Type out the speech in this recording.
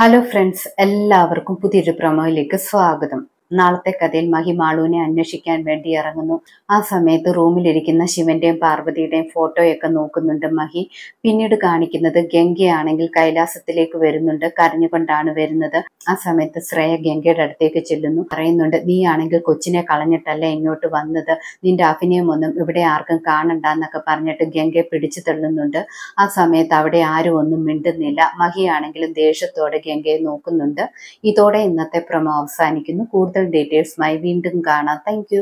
hello friends എല്ലാവർക്കും പുതിയൊരു പ്രൊമോയിലേക്ക് സ്വാഗതം നാളത്തെ കഥയിൽ മഹിമാളുവിനെ അന്വേഷിക്കാൻ വേണ്ടി ഇറങ്ങുന്നു ആ സമയത്ത് റൂമിലിരിക്കുന്ന ശിവന്റെയും പാർവതിയുടെയും ഫോട്ടോയൊക്കെ നോക്കുന്നുണ്ട് മഹി പിന്നീട് കാണിക്കുന്നത് ഗംഗയാണെങ്കിൽ കൈലാസത്തിലേക്ക് വരുന്നുണ്ട് കരഞ്ഞുകൊണ്ടാണ് വരുന്നത് ആ സമയത്ത് ശ്രേയ ഗംഗയുടെ അടുത്തേക്ക് ചെല്ലുന്നു പറയുന്നുണ്ട് നീ ആണെങ്കിൽ കൊച്ചിനെ കളഞ്ഞിട്ടല്ല ഇങ്ങോട്ട് വന്നത് നിന്റെ അഭിനയമൊന്നും ഇവിടെ ആർക്കും കാണണ്ട എന്നൊക്കെ പറഞ്ഞിട്ട് ഗംഗയെ പിടിച്ചു തള്ളുന്നുണ്ട് ആ സമയത്ത് അവിടെ ആരും ഒന്നും മിണ്ടുന്നില്ല മഹിയാണെങ്കിലും ദേഷ്യത്തോടെ ഗംഗയെ നോക്കുന്നുണ്ട് ഇതോടെ ഇന്നത്തെ പ്രമോ അവസാനിക്കുന്നു കൂടുതൽ കൂടുതൽ ഡീറ്റെയിൽസുമായി വീണ്ടും കാണാം താങ്ക്